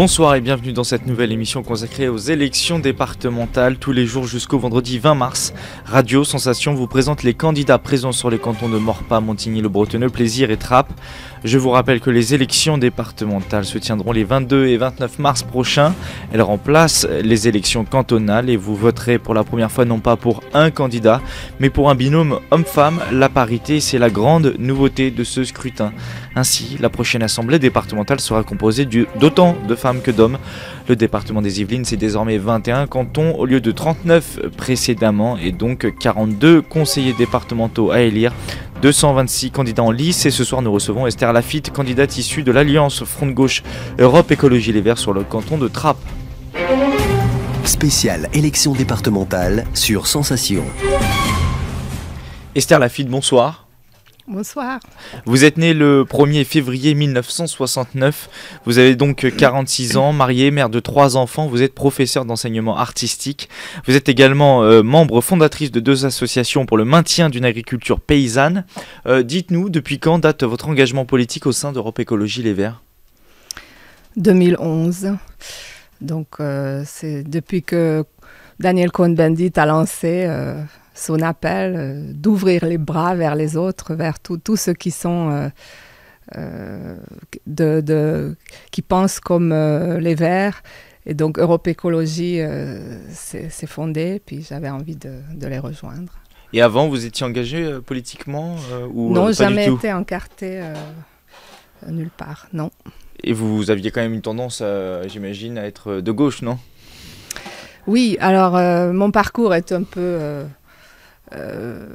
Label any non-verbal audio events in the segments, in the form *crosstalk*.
Bonsoir et bienvenue dans cette nouvelle émission consacrée aux élections départementales tous les jours jusqu'au vendredi 20 mars. Radio Sensation vous présente les candidats présents sur les cantons de Morpa, Montigny-le-Bretonneux, Plaisir et Trappes. Je vous rappelle que les élections départementales se tiendront les 22 et 29 mars prochains. Elles remplacent les élections cantonales et vous voterez pour la première fois non pas pour un candidat, mais pour un binôme homme-femme. La parité, c'est la grande nouveauté de ce scrutin. Ainsi, la prochaine assemblée départementale sera composée d'autant de femmes que d'hommes. Le département des Yvelines, c'est désormais 21 cantons au lieu de 39 précédemment et donc 42 conseillers départementaux à élire 226 candidats en lice et ce soir nous recevons Esther Lafitte, candidate issue de l'Alliance Front de Gauche Europe Écologie Les Verts sur le canton de Trappes. Spéciale élection départementale sur Sensation. Esther Lafitte, bonsoir. Bonsoir. Vous êtes né le 1er février 1969. Vous avez donc 46 ans, marié, mère de trois enfants. Vous êtes professeur d'enseignement artistique. Vous êtes également euh, membre fondatrice de deux associations pour le maintien d'une agriculture paysanne. Euh, dites-nous, depuis quand date votre engagement politique au sein d'Europe Écologie Les Verts 2011. Donc, euh, c'est depuis que Daniel Cohn-Bendit a lancé son appel euh, d'ouvrir les bras vers les autres, vers tous ceux qui sont euh, euh, de, qui pensent comme les Verts. Et donc Europe Écologie s'est fondée, puis j'avais envie de, les rejoindre. Et avant, vous étiez engagé politiquement ou Non, pas jamais du tout. été encarté nulle part, non. Et vous aviez quand même une tendance, j'imagine, à être de gauche, non oui, alors mon parcours est un peu euh,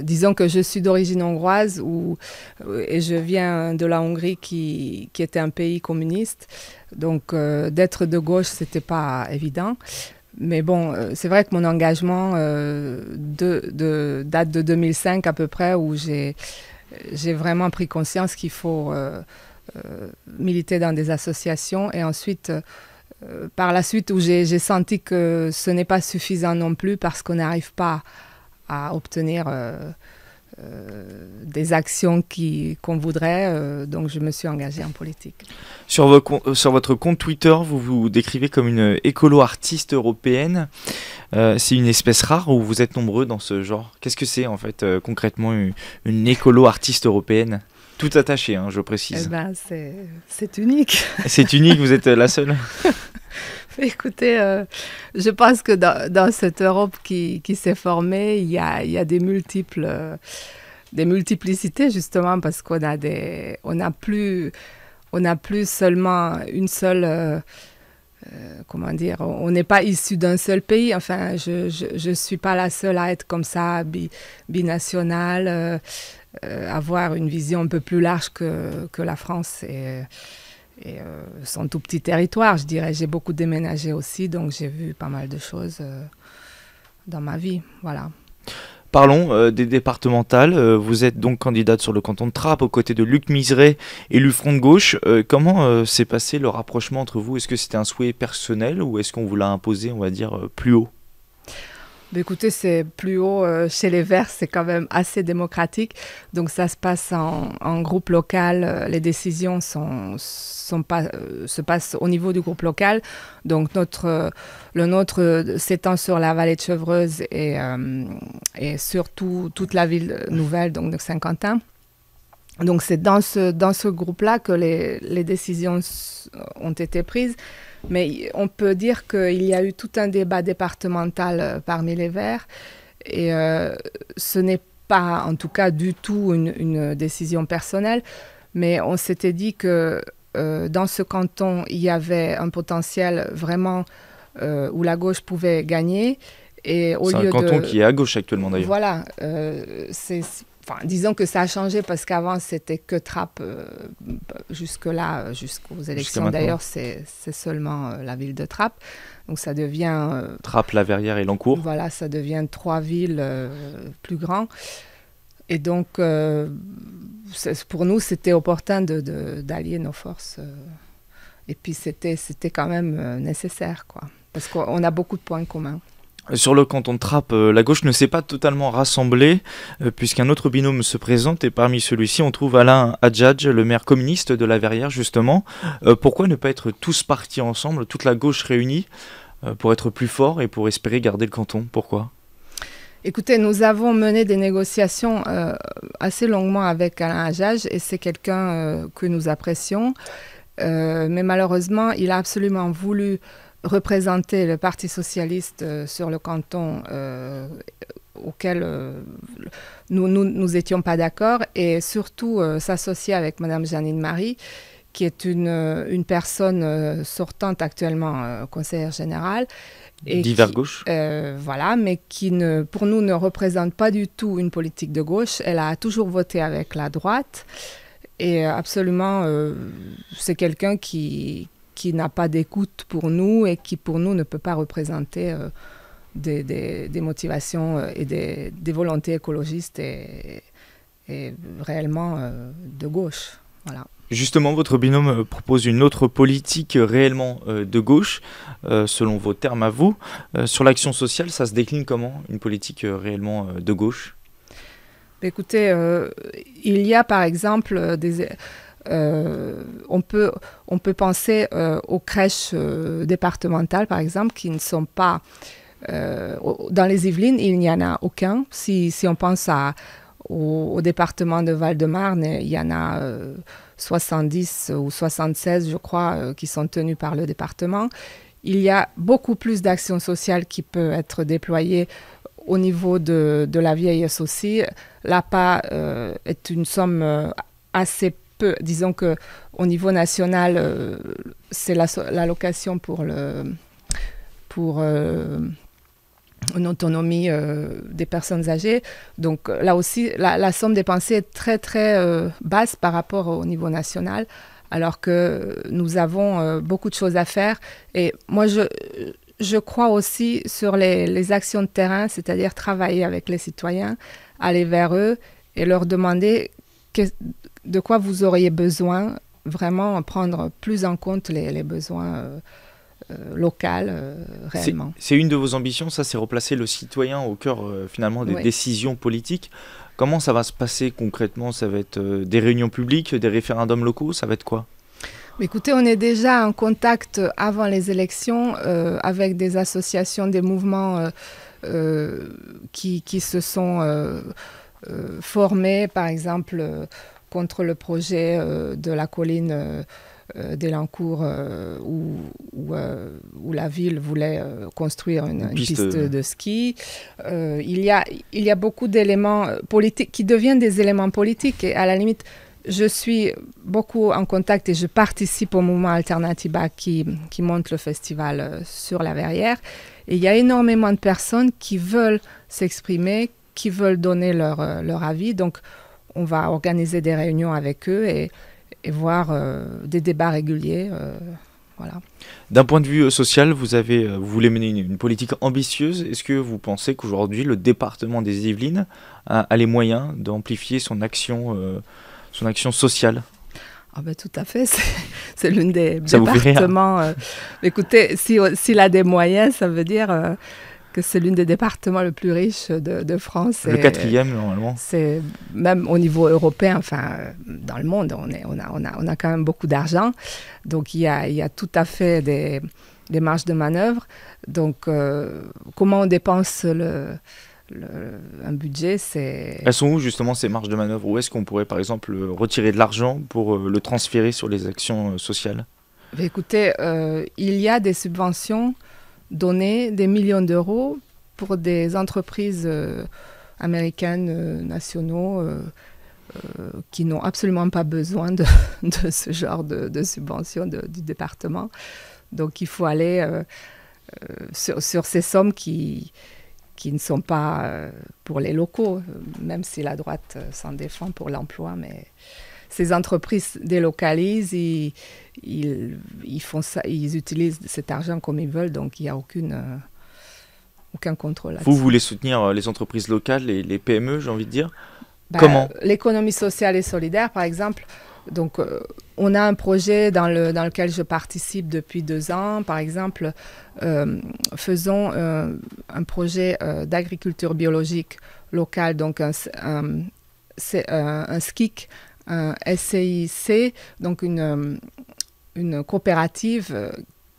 disons que je suis d'origine hongroise ou, euh, et je viens de la Hongrie qui, était un pays communiste. Donc euh, d'être de gauche, c'était pas évident. Mais bon, c'est vrai que mon engagement date de 2005 à peu près, où j'ai vraiment pris conscience qu'il faut militer dans des associations. Et ensuite, par la suite, où j'ai senti que ce n'est pas suffisant non plus parce qu'on n'arrive pas à obtenir euh, euh, des actions qu'on voudrait. Euh, donc je me suis engagée en politique. Sur, votre compte Twitter, vous vous décrivez comme une écolo-artiste européenne. c'est une espèce rare ou vous êtes nombreux dans ce genre Qu'est-ce que c'est en fait concrètement une, écolo-artiste européenne Tout attaché, hein, je précise. Eh ben, c'est unique. c'est unique, vous êtes la seule *laughs* *laughs* Écoutez, euh, je pense que dans, cette Europe qui, s'est formée, il y a, des multiples, euh, des multiplicités justement parce qu'on a des, on n'a plus, on plus seulement une seule. Euh, comment dire, on n'est pas issu d'un seul pays. Enfin, je ne suis pas la seule à être comme ça, binationale, avoir une vision un peu plus large que, que la France. Et, et euh, c'est tout petit territoire, je dirais. J'ai beaucoup déménagé aussi, donc j'ai vu pas mal de choses euh, dans ma vie. Voilà. Parlons euh, des départementales. vous êtes donc candidate sur le canton de Trappes aux côtés de Luc Miseret, élu Front de Gauche. comment s'est passé le rapprochement entre vous Est-ce que c'était un souhait personnel ou est-ce qu'on vous l'a imposé, on va dire, plus haut bah, écoutez, c'est plus haut euh, chez les Verts, c'est quand même assez démocratique. Donc ça se passe en, en groupe local. Euh, les décisions sont, sont pas, euh, se passent au niveau du groupe local. Donc notre, le nôtre s'étend sur la vallée de Chevreuse et, et sur toute la ville nouvelle, donc de Saint-Quentin. Donc c'est dans ce, dans ce groupe-là que les, les, décisions ont été prises. Mais on peut dire qu'il y a eu tout un débat départemental euh, parmi les Verts. Et euh, ce n'est pas, en tout cas, du tout une, décision personnelle. Mais on s'était dit que euh, dans ce canton, il y avait un potentiel vraiment où la gauche pouvait gagner. Et au c'est un canton qui est à gauche actuellement d'ailleurs. Voilà, c'est disons que ça a changé parce qu'avant c'était que trappe euh, jusque-là, jusqu'aux élections. D'ailleurs, c'est seulement euh, la ville de Trappe. Donc ça devient. Euh, la Verrière et Lancourt. Voilà, ça devient trois villes plus grandes. Et donc, pour nous, c'était opportun d'allier de, d'allier nos forces. et puis c'était quand même nécessaire, quoi. Parce qu'on a beaucoup de points communs sur le canton de Trappes, euh, la gauche ne s'est pas totalement rassemblée, euh, puisqu'un autre binôme se présente, et parmi celui-ci, on trouve Alain Adjadj, le maire communiste de la Verrière, justement. Euh, pourquoi ne pas être tous partis ensemble, toute la gauche réunie, pour être plus fort et pour espérer garder le canton Pourquoi Écoutez, nous avons mené des négociations assez longuement avec Alain Adjadj et c'est quelqu'un que nous apprécions. mais malheureusement, il a absolument voulu représenter le Parti socialiste euh, sur le canton euh, auquel euh, nous, nous, étions pas d'accord et surtout s'associer avec Madame Janine Marie qui est une, une personne sortante actuellement conseillère générale. divers gauche Voilà, mais qui, ne, pour nous, ne représente pas du tout une politique de gauche. Elle a toujours voté avec la droite. Et absolument, c'est quelqu'un qui, qui n'a pas d'écoute pour nous et qui pour nous ne peut pas représenter euh, des, motivations euh, et des, volontés écologistes et, réellement euh, de gauche. Voilà. Justement, votre binôme propose une autre politique réellement de gauche, selon vos termes à vous. sur l'action sociale, ça se décline comment, une politique réellement de gauche Écoutez, il y a par exemple des... Euh, on, peut, on peut penser euh, aux crèches euh, départementales, par exemple, qui ne sont pas... dans les Yvelines, il n'y en a aucun. Si, on pense au, département de Val-de-Marne, il y en a 70 ou 76, je crois, qui sont tenus par le département. Il y a beaucoup plus d'actions sociales qui peuvent être déployées au niveau de, la vieillesse aussi. L'APA est une somme assez Disons que au niveau national, euh, c'est l'allocation pour le pour euh, une autonomie euh, des personnes âgées. Donc là aussi, la, somme dépensée est très très basse par rapport au niveau national, alors que nous avons beaucoup de choses à faire. Et moi, je je crois aussi sur les, les actions de terrain, c'est-à-dire travailler avec les citoyens, aller vers eux et leur demander de quoi vous auriez besoin, vraiment prendre plus en compte les, besoins euh, euh, locaux euh, réellement. C'est une de vos ambitions, ça, c'est replacer le citoyen au cœur finalement des décisions politiques. Comment ça va se passer concrètement Ça va être des réunions publiques, des référendums locaux Ça va être quoi Écoutez, on est déjà en contact avant les élections avec des associations, des mouvements qui, qui, se sont euh, formés, par exemple, euh, contre le projet euh, de la colline d'Elancourt où, où, la ville voulait construire une, piste, de ski. il, y a, il y a beaucoup d'éléments politiques qui deviennent des éléments politiques et à la limite, je suis beaucoup en contact et je participe au mouvement Alternativa qui, qui monte le festival sur la Verrière. Et il y a énormément de personnes qui veulent s'exprimer, qui veulent donner leur, euh, leur avis. Donc, on va organiser des réunions avec eux et, et voir euh, des débats réguliers. Euh, voilà. D'un point de vue social, vous, avez, vous voulez mener une, politique ambitieuse. Est-ce que vous pensez qu'aujourd'hui, le département des Yvelines a, les moyens d'amplifier son, action, son action sociale ah ben, tout à fait, *laughs* c'est l'une des ça départements. Vous fait écoutez, s'il si, a des moyens, ça veut dire que c'est l'une des départements le plus riches de, France. Le quatrième, normalement. C'est même au niveau européen, enfin, dans le monde, on, on, a, on, a, quand même beaucoup d'argent. Donc, il y a, tout à fait des, marges de manœuvre. Donc, euh, comment on dépense le, un budget, c'est... Elles sont où justement ces marges de manœuvre Où est-ce qu'on pourrait par exemple euh, retirer de l'argent pour euh, le transférer sur les actions sociales Écoutez, il y a des subventions donner des millions d'euros pour des entreprises euh, américaines, euh, nationaux, euh, qui n'ont absolument pas besoin de, *laughs* ce genre de, de subvention du département. Donc il faut aller sur, ces sommes qui, qui ne sont pas pour les locaux, même si la droite s'en défend pour l'emploi, mais ces entreprises délocalisent, ils, ils, ils, font ça, ils utilisent cet argent comme ils veulent, donc il n'y a aucune, euh, aucun contrôle. Vous voulez soutenir euh, les entreprises locales les PME, j'ai envie de dire bah, Comment L'économie sociale et solidaire, par exemple. Donc, euh, on a un projet dans, le, dans, lequel je participe depuis deux ans. Par exemple, faisons un projet d'agriculture biologique locale, donc un, un, un, un SKIC, un SCIC, donc une, euh, une coopérative euh,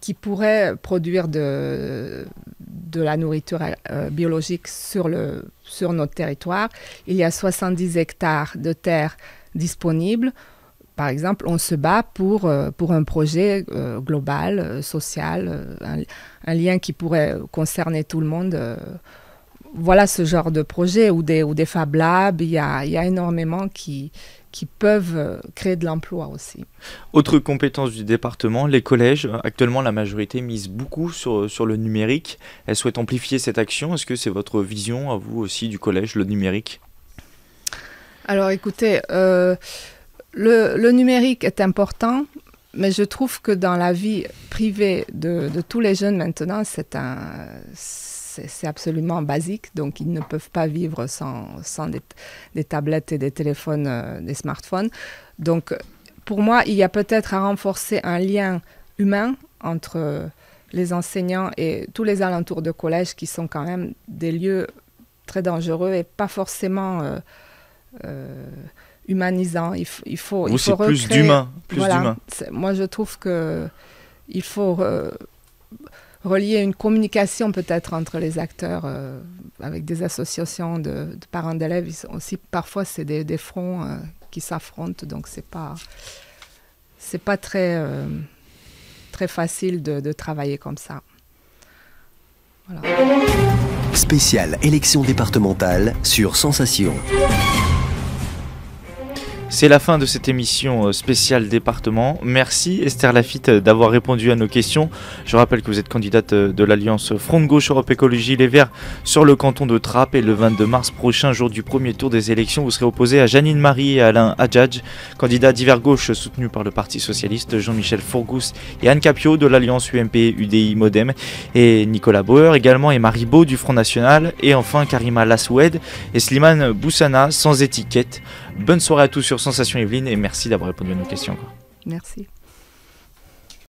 qui pourrait produire de, de la nourriture euh, biologique sur, le, sur notre territoire. Il y a 70 hectares de terre disponibles. Par exemple, on se bat pour, pour un projet global, social, un, un, lien qui pourrait concerner tout le monde voilà ce genre de projet ou des, ou des Fab Labs, il y a, y a énormément qui, qui peuvent euh, créer de l'emploi aussi. Autre compétence du département, les collèges. Actuellement, la majorité mise beaucoup sur, sur le numérique. Elle souhaite amplifier cette action. Est-ce que c'est votre vision à vous aussi du collège, le numérique Alors écoutez, euh, le, le, numérique est important, mais je trouve que dans la vie privée de, de tous les jeunes maintenant, c'est un c'est absolument basique, donc ils ne peuvent pas vivre sans, des, tablettes et des téléphones, euh, des smartphones. Donc pour moi, il y a peut-être à renforcer un lien humain entre les enseignants et tous les alentours de collège qui sont quand même des lieux très dangereux et pas forcément euh, euh, humanisants. Il, il faut, plus d'humains. moi, je trouve que faut relier une communication peut-être entre les acteurs euh, avec des associations de, parents d'élèves. Aussi, parfois, c'est des, fronts euh, qui s'affrontent, donc c'est pas c'est pas très euh, très facile de, travailler comme ça. Spécial élection départementale sur Sensation. C'est la fin de cette émission euh, spéciale département. Merci Esther Lafitte euh, d'avoir répondu à nos questions. Je rappelle que vous êtes candidate euh, de l'Alliance Front de Gauche Europe Écologie Les Verts sur le canton de Trappes et le 22 mars prochain, jour du premier tour des élections, vous serez opposé à Janine Marie et Alain Adjadj, candidats divers gauche soutenus par le Parti Socialiste, Jean-Michel Fourgous et Anne Capio de l'Alliance UMP UDI Modem et Nicolas Bauer également et Marie Beau du Front National et enfin Karima Lasoued et Slimane Boussana sans étiquette. Bonne soirée à tous sur Sensation Evelyne et merci d'avoir répondu à nos questions. Merci.